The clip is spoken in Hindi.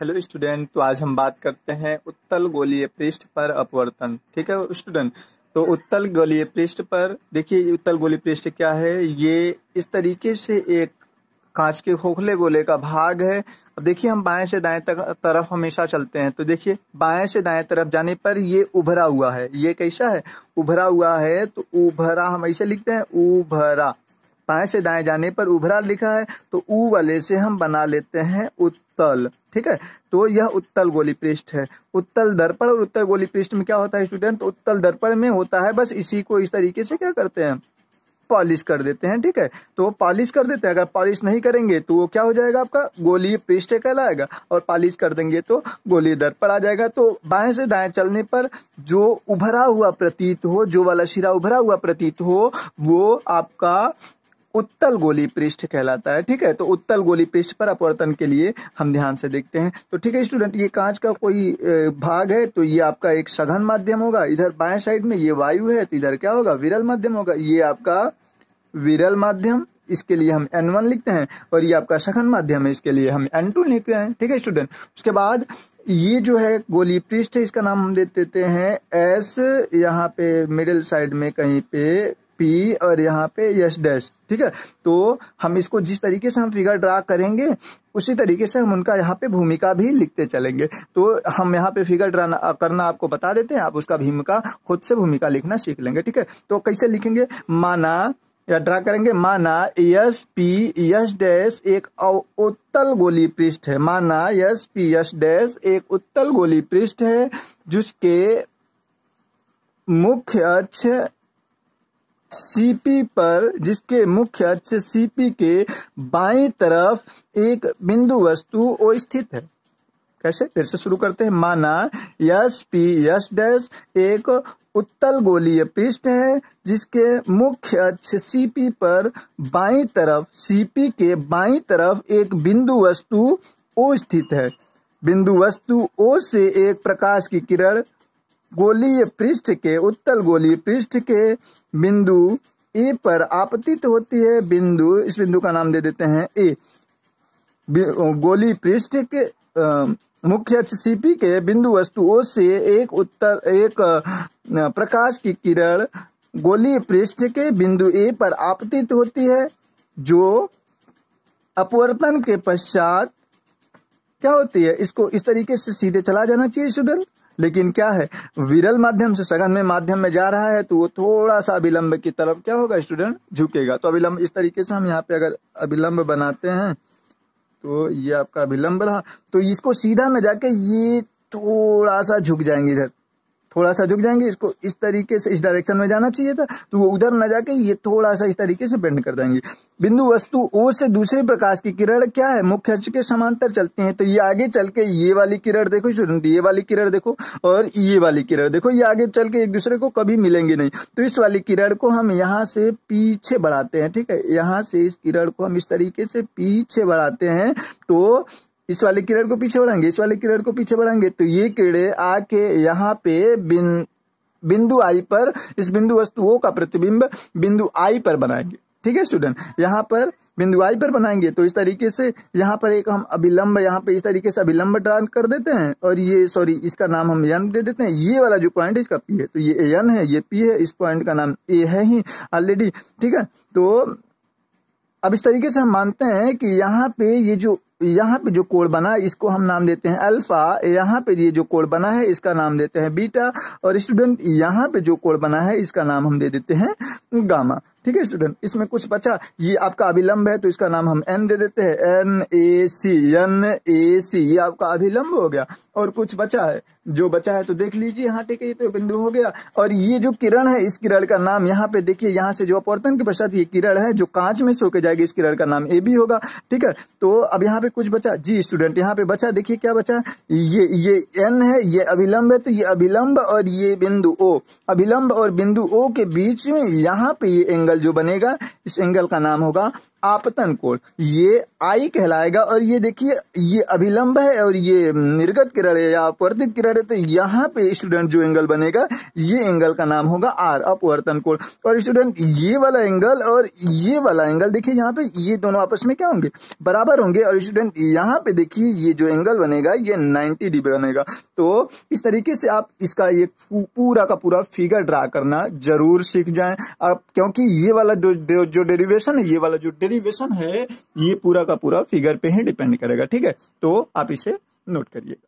हेलो स्टूडेंट तो आज हम बात करते हैं उत्तल गोलीय पृष्ठ पर अपवर्तन ठीक है स्टूडेंट तो उत्तल गोलीय पृष्ठ पर देखिए उत्तल गोलीय पृष्ठ क्या है ये इस तरीके से एक कांच के खोखले गोले का भाग है अब देखिए हम बाएं से दाएं तक तरफ हमेशा चलते हैं तो देखिए बाएं से दाएं तरफ जाने पर ये उभरा हुआ है ये कैसा है उभरा हुआ है तो उभरा हम ऐसे लिखते हैं उभरा बाएं से दाएं जाने पर उभरा लिखा है तो ऊ वाले से हम बना लेते हैं उत्तल ठीक है तो यह उत्तल गोली पृष्ठ है उत्तल दर्पण और उत्तर गोली पृष्ठ में क्या होता है स्टूडेंट तो उत्तल दर्पण में होता है बस इसी को इस तरीके से क्या करते हैं पॉलिश कर देते हैं ठीक है तो वो पॉलिश कर देते हैं अगर पॉलिश नहीं करेंगे तो वो क्या हो जाएगा आपका गोली पृष्ठ कहलाएगा और पॉलिश कर देंगे तो गोली दर्पण आ जाएगा तो बाएं से दाएं चलने पर जो उभरा हुआ प्रतीत हो जो वाला शिरा उभरा हुआ प्रतीत हो वो आपका उत्तल गोली पृष्ठ कहलाता है ठीक है तो उत्तल गोली पृष्ठ पर अपवर्तन के लिए हम ध्यान से देखते हैं तो ठीक है स्टूडेंट ये कांच का कोई भाग है तो ये आपका एक सघन माध्यम होगा इधर बाएं साइड में ये वायु है तो इधर क्या होगा विरल माध्यम होगा ये आपका विरल माध्यम इसके लिए हम एन वन लिखते हैं और ये आपका सघन माध्यम है इसके लिए हम एन टू लिखते हैं ठीक है स्टूडेंट उसके बाद ये जो है गोली पृष्ठ है इसका नाम हम दे देते हैं एस यहाँ पे मिडिल साइड में कहीं पे पी और यहाँ पे यश डैश ठीक है तो हम इसको जिस तरीके से हम फिगर ड्रा करेंगे उसी तरीके से हम उनका यहाँ पे भूमिका भी लिखते चलेंगे तो हम यहाँ पे फिगर ड्रा करना आपको बता देते हैं आप उसका भूमिका खुद से भूमिका लिखना सीख लेंगे ठीक है तो कैसे लिखेंगे माना या ड्रा करेंगे माना यश पी यश डैश एक उत्तल गोली पृष्ठ है माना यश पी यश डैश एक उत्तल गोली पृष्ठ है जिसके मुख्य अक्ष सीपी पर जिसके मुख्य अक्ष सीपी के बाई तरफ एक बिंदु वस्तु ओ स्थित है कैसे फिर से शुरू करते हैं माना यस पी यस डैश एक उत्तल गोलीय पृष्ठ है जिसके मुख्य अक्ष सीपी पर बाई तरफ सीपी के बाई तरफ एक बिंदु वस्तु ओ स्थित है बिंदु वस्तु ओ से एक प्रकाश की किरण गोलीय पृष्ठ के उत्तल गोलीय पृष्ठ के बिंदु ए e पर आपतित होती है बिंदु इस बिंदु का नाम दे देते हैं ए गोली पृष्ठ के मुख्य सीपी के बिंदु ओ से एक उत्तर एक प्रकाश की किरण गोली पृष्ठ के बिंदु ए पर आपतित होती है जो अपवर्तन के पश्चात क्या होती है इसको इस तरीके से सीधे चला जाना चाहिए स्टूडेंट लेकिन क्या है विरल माध्यम से सघन में माध्यम में जा रहा है तो वो थोड़ा सा अभिलंब की तरफ क्या होगा स्टूडेंट झुकेगा तो अभिलंब इस तरीके से हम यहाँ पे अगर अभिलंब बनाते हैं तो ये आपका अभिलंब रहा तो इसको सीधा में जाके ये थोड़ा सा झुक जाएंगे इधर थोड़ा सा झुक जाएंगे इसको इस तरीके से इस डायरेक्शन में जाना चाहिए था तो वो उधर न जाके ये थोड़ा सा इस तरीके से बेंड कर देंगे बिंदु वस्तु ओ से दूसरे प्रकाश की किरण क्या है मुख्य अक्ष के समांतर चलती हैं तो ये आगे चल के ये वाली किरण देखो स्टूडेंट ये वाली किरण देखो और ये वाली किरण देखो ये आगे चल के एक दूसरे को कभी मिलेंगे नहीं तो इस वाली किरण को हम यहाँ से पीछे बढ़ाते हैं ठीक है यहाँ से इस किरण को हम इस तरीके से पीछे बढ़ाते हैं तो इस वाले कीड़े को पीछे बढ़ाएंगे इस वाले कीड़े को पीछे बढ़ाएंगे तो ये कीड़े आके यहाँ पे बिन बिंदु आई पर इस बिंदु वस्तुओं का प्रतिबिंब बिंदु आई पर बनाएंगे ठीक है स्टूडेंट यहाँ पर बिंदु आई पर बनाएंगे तो इस तरीके से यहाँ पर एक हम अभिलंब यहाँ पे इस तरीके से अभिलंब ड्रा कर देते हैं और ये सॉरी इसका नाम हम यन दे देते हैं ये वाला जो पॉइंट इसका पी है तो ये एन है ये पी है इस पॉइंट का नाम ए है ही ऑलरेडी ठीक है तो अब इस तरीके से हम मानते हैं कि यहाँ पे ये जो यहाँ पे जो कोड बना है इसको हम नाम देते हैं अल्फा यहाँ पे ये जो कोड बना है इसका नाम देते हैं बीटा और स्टूडेंट यहाँ पे जो कोड बना है इसका नाम हम दे देते हैं गामा ठीक है स्टूडेंट इसमें कुछ बचा ये आपका अभिलंब है तो इसका नाम हम एन दे देते हैं N A C N A सी ये आपका अभिलंब हो गया और कुछ बचा है जो बचा है तो देख लीजिए हाँ ठीक है ये तो बिंदु हो गया और ये जो किरण है इस किरण का नाम यहाँ पे देखिए यहाँ से जो अपवर्तन के पश्चात ये किरण है जो कांच में सोके जाएगी इस किरण का नाम ए भी होगा ठीक है तो अब यहाँ पे कुछ बचा जी स्टूडेंट यहाँ पे बचा देखिए क्या बचा ये ये एन है ये अभिलंब है तो ये अभिलंब और ये बिंदु ओ अभिलंब और बिंदु ओ के बीच में यहाँ पे ये एंगल एंगल जो बनेगा इस एंगल का नाम होगा आपतन कोण ये आई कहलाएगा और ये देखिए ये अभिलंब है और ये निर्गत किरण है या अपवर्तित किरण है तो यहाँ पे स्टूडेंट जो एंगल बनेगा ये एंगल का नाम होगा आर अपवर्तन कोण और स्टूडेंट ये वाला एंगल और ये वाला एंगल देखिए यहाँ पे ये दोनों आपस में क्या होंगे बराबर होंगे और स्टूडेंट यहाँ पे देखिए ये जो एंगल बनेगा ये नाइन्टी डिग्री बनेगा तो इस तरीके से आप इसका ये पूरा का पूरा फिगर ड्रा करना जरूर सीख जाए आप क्योंकि ये वाला जो जो डेरिवेशन है ये वाला जो डेरिवेशन है ये पूरा का पूरा फिगर पे ही डिपेंड करेगा ठीक है तो आप इसे नोट करिएगा